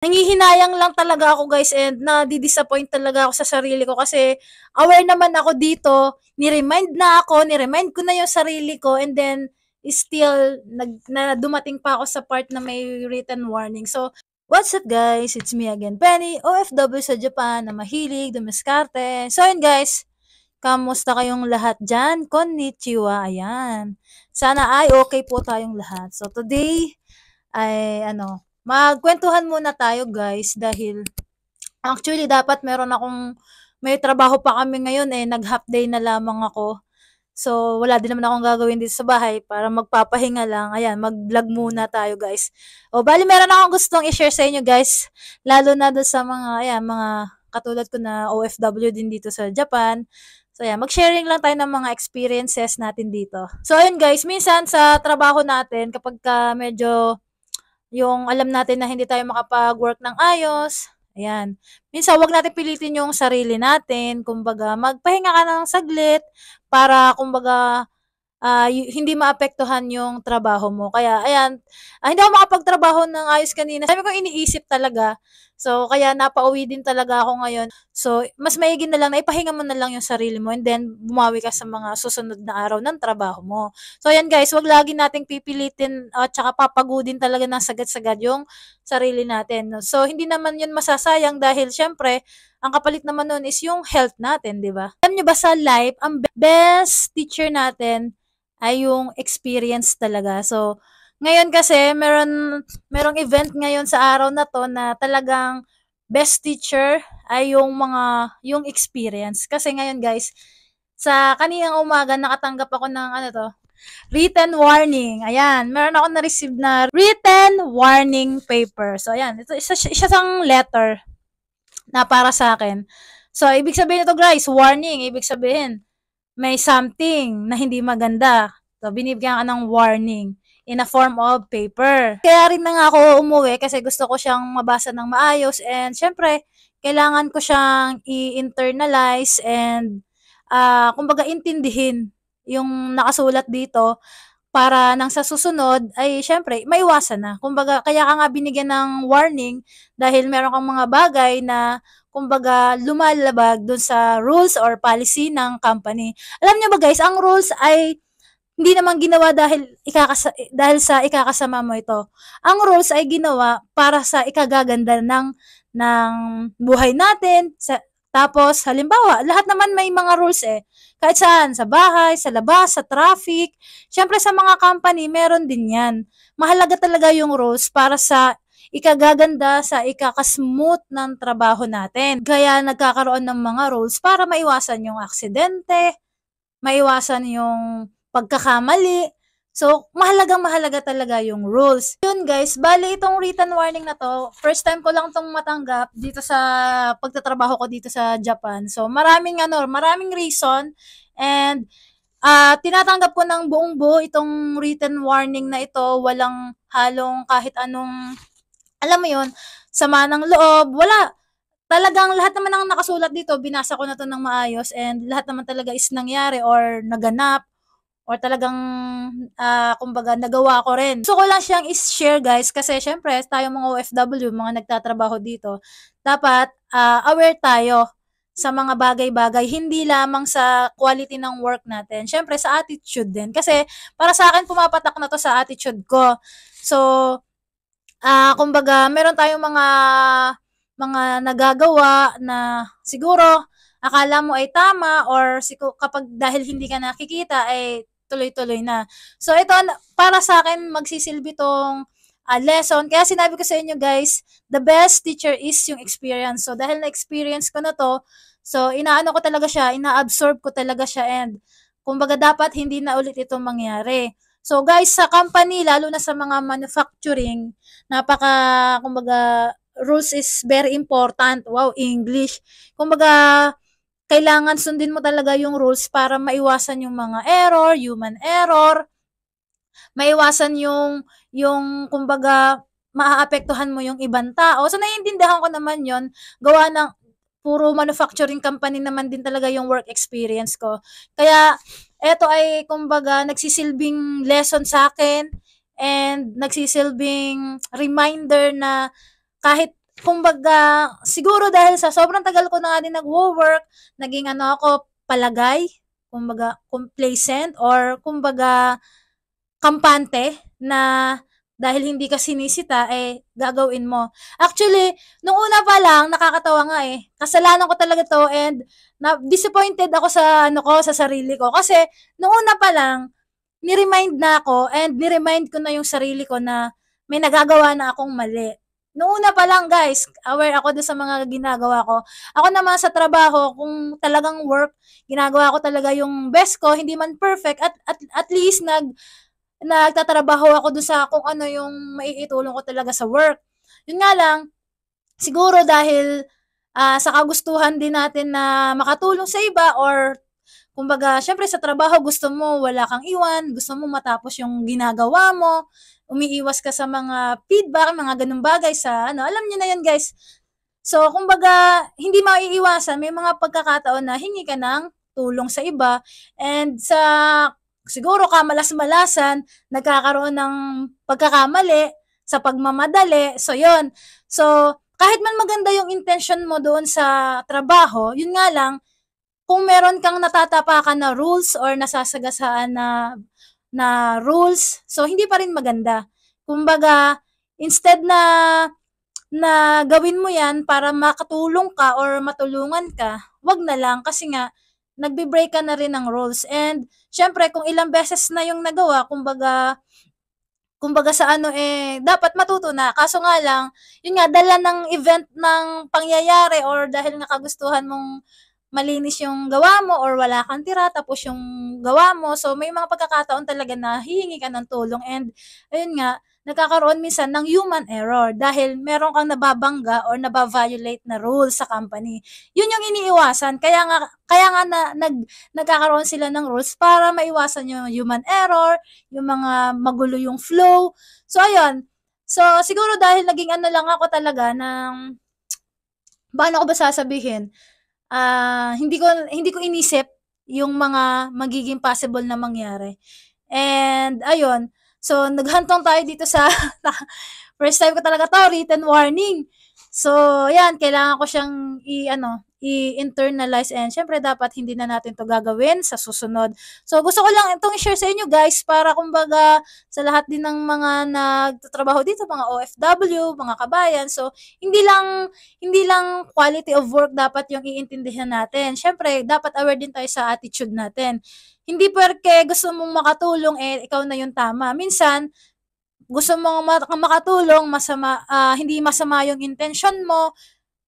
nangihinayang lang talaga ako guys and na-disappoint talaga ako sa sarili ko kasi aware naman ako dito, ni-remind na ako, ni-remind ko na yung sarili ko and then still nag, na dumating pa ako sa part na may written warning. So, What's up guys? It's me again, Penny, OFW sa Japan na mahilig, dumiskarte. So yun guys, kamusta kayong lahat dyan? Konnichiwa, ayan. Sana ay okay po tayong lahat. So today, ay ano, Magkwentuhan muna tayo guys dahil actually dapat meron akong may trabaho pa kami ngayon eh nag-half day na lamang ako. So, wala din naman akong gagawin dito sa bahay para magpapahinga lang. Ayan, mag-vlog muna tayo, guys. O, bali, meron akong gustong i-share sa inyo, guys. Lalo na doon sa mga, ayan, mga katulad ko na OFW din dito sa Japan. So, ayan, mag-sharing lang tayo ng mga experiences natin dito. So, ayun, guys, minsan sa trabaho natin, kapag ka medyo yung alam natin na hindi tayo makapag-work ng ayos. Ayan. Minsan, wag natin pilitin yung sarili natin. Kumbaga, magpahinga ka ng saglit para, kumbaga, uh, hindi maapektuhan yung trabaho mo. Kaya, ayan, uh, hindi ako makapagtrabaho ng ayos kanina. Sabi ko, iniisip talaga So, kaya napauwi din talaga ako ngayon. So, mas maigi na lang, ipahinga mo na lang yung sarili mo and then bumawi ka sa mga susunod na araw ng trabaho mo. So, ayan guys, wag lagi nating pipilitin at uh, saka papagudin talaga ng sagat sagad yung sarili natin. So, hindi naman yun masasayang dahil syempre, ang kapalit naman nun is yung health natin, di ba? Alam nyo ba sa life, ang best teacher natin ay yung experience talaga. So, ngayon kasi, meron, merong event ngayon sa araw na to na talagang best teacher ay yung mga, yung experience. Kasi ngayon guys, sa kaniyang umaga, nakatanggap ako ng ano to, written warning. Ayan, meron ako na-receive na written warning paper. So, ayan, ito, isa, isa sang letter na para sa akin. So, ibig sabihin ito guys, warning, ibig sabihin, may something na hindi maganda. So, binibigyan ka ng warning in a form of paper. Kaya rin na nga ako umuwi kasi gusto ko siyang mabasa ng maayos and syempre, kailangan ko siyang i-internalize and uh, kumbaga intindihin yung nakasulat dito para nang sa susunod ay syempre maiwasan na. Kumbaga kaya ka nga binigyan ng warning dahil meron kang mga bagay na kumbaga lumalabag dun sa rules or policy ng company. Alam niyo ba guys, ang rules ay hindi naman ginawa dahil, ikakasa, dahil sa ikakasama mo ito. Ang rules ay ginawa para sa ikagaganda ng, ng buhay natin. Sa, tapos, halimbawa, lahat naman may mga rules eh. Kahit saan, sa bahay, sa labas, sa traffic. Siyempre sa mga company, meron din yan. Mahalaga talaga yung rules para sa ikagaganda sa ikakasmooth ng trabaho natin. Kaya nagkakaroon ng mga rules para maiwasan yung aksidente, maiwasan yung pagkakamali. So, mahalaga mahalaga talaga yung rules. Yun guys, bali itong written warning na to, first time ko lang itong matanggap dito sa pagtatrabaho ko dito sa Japan. So, maraming ano, maraming reason and uh, tinatanggap ko ng buong buo itong written warning na ito. Walang halong kahit anong, alam mo yun, sama ng loob, wala talagang lahat naman ang nakasulat dito, binasa ko na to ng maayos and lahat naman talaga is nangyari or naganap or talagang uh, kumbaga nagawa ko rin. So ko lang siyang i-share guys kasi syempre tayo mga OFW, mga nagtatrabaho dito, dapat uh, aware tayo sa mga bagay-bagay, hindi lamang sa quality ng work natin. Syempre sa attitude din kasi para sa akin pumapatak na to sa attitude ko. So uh, kumbaga meron tayong mga mga nagagawa na siguro akala mo ay tama or kapag dahil hindi ka nakikita ay tuloy-tuloy na. So ito, para sa akin, magsisilbi tong uh, lesson. Kaya sinabi ko sa inyo guys, the best teacher is yung experience. So dahil na-experience ko na to, so inaano ko talaga siya, ina-absorb ko talaga siya and kumbaga dapat hindi na ulit ito mangyari. So guys, sa company, lalo na sa mga manufacturing, napaka, kumbaga, rules is very important. Wow, English. Kumbaga, kailangan sundin mo talaga yung rules para maiwasan yung mga error, human error, maiwasan yung, yung kumbaga, maaapektuhan mo yung ibang tao. So, naiintindihan ko naman yon gawa ng puro manufacturing company naman din talaga yung work experience ko. Kaya, eto ay, kumbaga, nagsisilbing lesson sa akin and nagsisilbing reminder na kahit kumbaga, siguro dahil sa sobrang tagal ko na nga din nag-work, naging ano ako, palagay, kumbaga, complacent, or kumbaga, kampante na dahil hindi ka sinisita, eh, gagawin mo. Actually, nung una pa lang, nakakatawa nga eh. Kasalanan ko talaga to and na disappointed ako sa ano ko, sa sarili ko. Kasi, nung una pa lang, ni-remind na ako and ni-remind ko na yung sarili ko na may nagagawa na akong mali. Noona pa lang guys, aware ako doon sa mga ginagawa ko. Ako naman sa trabaho, kung talagang work, ginagawa ko talaga yung best ko, hindi man perfect, at, at, at least nag, nagtatrabaho ako doon sa kung ano yung maiitulong ko talaga sa work. Yun nga lang, siguro dahil uh, sa kagustuhan din natin na makatulong sa iba or Kumbaga, syempre sa trabaho gusto mo wala kang iwan, gusto mo matapos yung ginagawa mo, umiiwas ka sa mga feedback, mga ganung bagay sa ano, alam niyo na yan guys. So, kumbaga, hindi maiiwasan, may mga pagkakataon na hingi ka ng tulong sa iba and sa siguro kamalas-malasan, nagkakaroon ng pagkakamali sa pagmamadali. So, yon So, kahit man maganda yung intention mo doon sa trabaho, yun nga lang, kung meron kang natatapakan na rules or nasasagasaan na na rules, so hindi pa rin maganda. Kumbaga, instead na na gawin mo yan para makatulong ka or matulungan ka, wag na lang kasi nga nagbe-break ka na rin ng rules. And syempre kung ilang beses na yung nagawa, kumbaga kumbaga sa ano eh dapat matuto na. Kaso nga lang, yun nga dala ng event ng pangyayari or dahil nga kagustuhan mong malinis yung gawa mo or wala kang tira tapos yung gawa mo. So may mga pagkakataon talaga na hihingi ka ng tulong and ayun nga, nagkakaroon minsan ng human error dahil meron kang nababangga or nabaviolate na rule sa company. Yun yung iniiwasan. Kaya nga kaya nga na, nag nagkakaroon sila ng rules para maiwasan yung human error, yung mga magulo yung flow. So ayun. So siguro dahil naging ano lang ako talaga ng paano ko ba sasabihin? uh, hindi ko hindi ko inisip yung mga magiging possible na mangyari. And ayun, so naghantong tayo dito sa first time ko talaga to, written warning. So, ayan, kailangan ko siyang i-ano, i-internalize and syempre dapat hindi na natin to gagawin sa susunod. So gusto ko lang itong share sa inyo guys para kumbaga sa lahat din ng mga nagtatrabaho dito, mga OFW, mga kabayan. So hindi lang hindi lang quality of work dapat yung iintindihan natin. Syempre dapat aware din tayo sa attitude natin. Hindi porque gusto mong makatulong eh ikaw na yung tama. Minsan gusto mong makatulong, masama uh, hindi masama yung intention mo,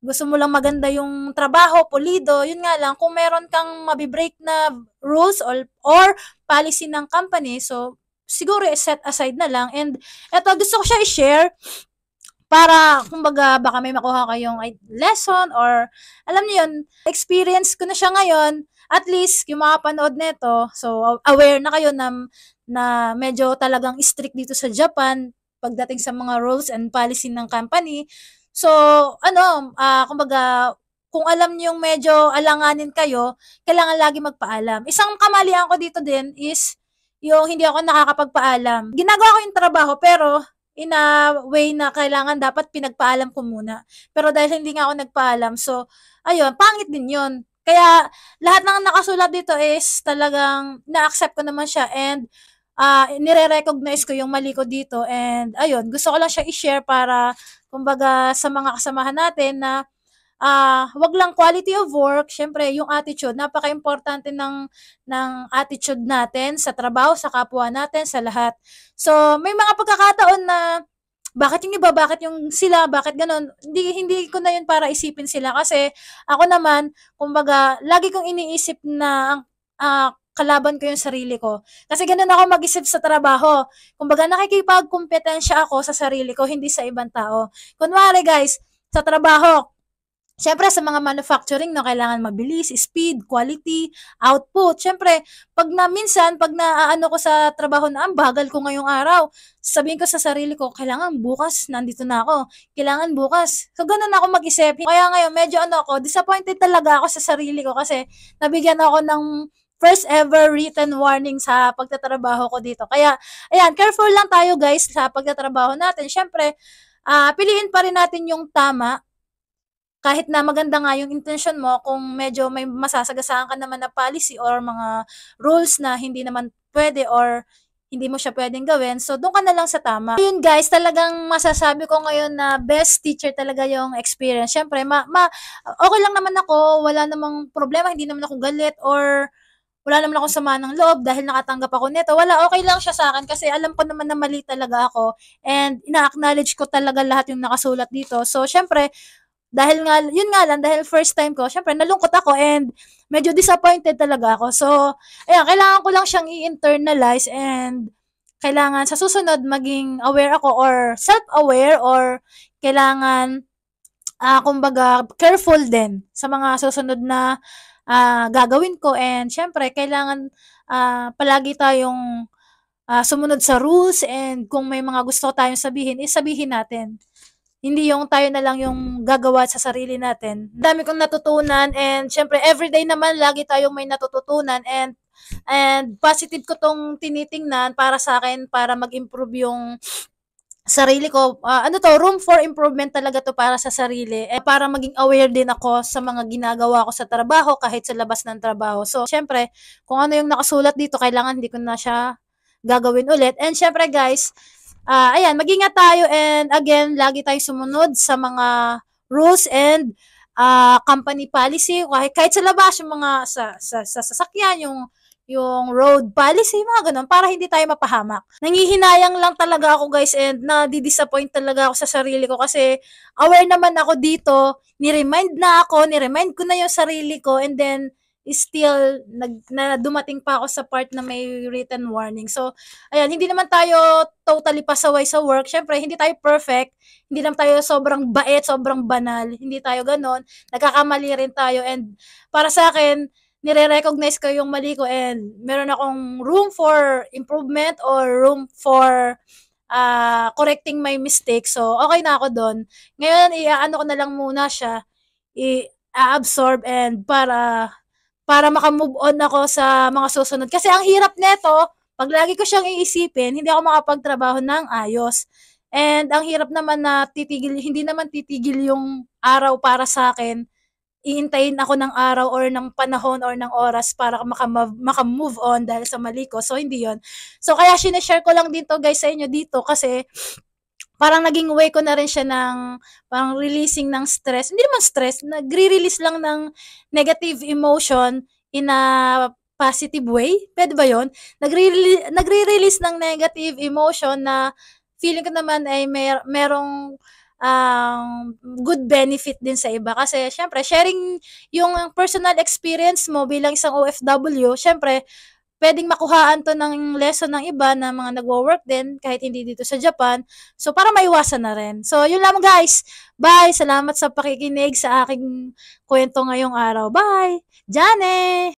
gusto mo lang maganda yung trabaho, pulido, yun nga lang, kung meron kang mabibreak na rules or, or policy ng company, so siguro set aside na lang. And eto, gusto ko siya i-share para, kumbaga, baka may makuha kayong lesson or, alam niyo yun, experience ko na siya ngayon. At least, yung mga panood nito, so aware na kayo na, na medyo talagang strict dito sa Japan pagdating sa mga rules and policy ng company. So, ano, uh, kumbaga, kung alam niyo yung medyo alanganin kayo, kailangan lagi magpaalam. Isang kamalian ko dito din is yung hindi ako nakakapagpaalam. Ginagawa ko yung trabaho pero in a way na kailangan dapat pinagpaalam ko muna. Pero dahil hindi nga ako nagpaalam, so ayun, pangit din yon Kaya lahat ng nakasulat dito is talagang na-accept ko naman siya and uh, nire-recognize ko yung mali ko dito and ayun, gusto ko lang siya i-share para kumbaga sa mga kasamahan natin na uh, wag lang quality of work, syempre yung attitude, napaka-importante ng ng attitude natin sa trabaho, sa kapwa natin, sa lahat. So, may mga pagkakataon na bakit yung iba, bakit yung sila, bakit ganun. Hindi, hindi ko na yun para isipin sila kasi ako naman, kumbaga, lagi kong iniisip na ang uh, kalaban ko yung sarili ko. Kasi ganun ako mag-isip sa trabaho. Kumbaga nakikipagkompetensya ako sa sarili ko, hindi sa ibang tao. Kunwari guys, sa trabaho, Siyempre, sa mga manufacturing, no, kailangan mabilis, speed, quality, output. Siyempre, pag na minsan, pag naaano ko sa trabaho na, ang bagal ko ngayong araw, sabihin ko sa sarili ko, kailangan bukas, nandito na ako. Kailangan bukas. So, ganun ako mag-isip. Kaya ngayon, medyo ano ako, disappointed talaga ako sa sarili ko kasi nabigyan ako ng first ever written warning sa pagtatrabaho ko dito. Kaya, ayan, careful lang tayo guys sa pagtatrabaho natin. Siyempre, uh, ah, piliin pa rin natin yung tama kahit na maganda nga yung intention mo, kung medyo may masasagasaan ka naman na policy or mga rules na hindi naman pwede or hindi mo siya pwedeng gawin. So, doon ka na lang sa tama. So, yun guys, talagang masasabi ko ngayon na best teacher talaga yung experience. Siyempre, ma, ma, okay lang naman ako, wala namang problema, hindi naman ako galit or wala naman ako sama ng loob dahil nakatanggap ako nito. Wala, okay lang siya sa akin kasi alam ko naman na mali talaga ako and ina-acknowledge ko talaga lahat yung nakasulat dito. So, syempre, dahil nga, yun nga lang, dahil first time ko, syempre, nalungkot ako and medyo disappointed talaga ako. So, ayan, kailangan ko lang siyang i-internalize and kailangan sa susunod maging aware ako or self-aware or kailangan, uh, kumbaga, careful din sa mga susunod na uh, gagawin ko and syempre kailangan uh, palagi tayong uh, sumunod sa rules and kung may mga gusto tayong sabihin, isabihin eh, natin. Hindi yung tayo na lang yung gagawa sa sarili natin. Dami kong natutunan and syempre everyday naman lagi tayong may natututunan and and positive ko tong tinitingnan para sa akin para mag-improve yung sarili ko, uh, ano to, room for improvement talaga to para sa sarili. Eh, para maging aware din ako sa mga ginagawa ko sa trabaho kahit sa labas ng trabaho. So, syempre, kung ano yung nakasulat dito, kailangan hindi ko na siya gagawin ulit. And syempre guys, uh, ayan, magingat tayo and again, lagi tayong sumunod sa mga rules and uh, company policy. Kahit, kahit sa labas, yung mga sa, sa, sa sasakyan, yung yung road policy, mga ganun, para hindi tayo mapahamak. Nangihinayang lang talaga ako guys and na-disappoint talaga ako sa sarili ko kasi aware naman ako dito, ni-remind na ako, ni-remind ko na yung sarili ko and then still nag, na dumating pa ako sa part na may written warning. So, ayan, hindi naman tayo totally pasaway sa work. Siyempre, hindi tayo perfect. Hindi naman tayo sobrang bait, sobrang banal. Hindi tayo ganon. Nagkakamali rin tayo. And para sa akin, nire-recognize ko yung mali ko and meron akong room for improvement or room for uh, correcting my mistake. So, okay na ako doon. Ngayon, iaano ko na lang muna siya, i-absorb and para para makamove on ako sa mga susunod. Kasi ang hirap nito, pag lagi ko siyang iisipin, hindi ako makapagtrabaho ng ayos. And ang hirap naman na titigil, hindi naman titigil yung araw para sa akin iintayin ako ng araw or ng panahon or ng oras para makamove, makamove on dahil sa mali ko. So, hindi yon So, kaya sineshare ko lang dito guys sa inyo dito kasi parang naging way ko na rin siya ng parang releasing ng stress. Hindi naman stress, nagre-release lang ng negative emotion in a positive way. Pwede ba yon Nagre-release ng negative emotion na feeling ko naman ay mer merong um, good benefit din sa iba. Kasi, syempre, sharing yung personal experience mo bilang isang OFW, syempre, pwedeng makuhaan to ng lesson ng iba na mga nagwo-work din kahit hindi dito sa Japan. So, para maiwasan na rin. So, yun lang guys. Bye! Salamat sa pakikinig sa aking kwento ngayong araw. Bye! Jane!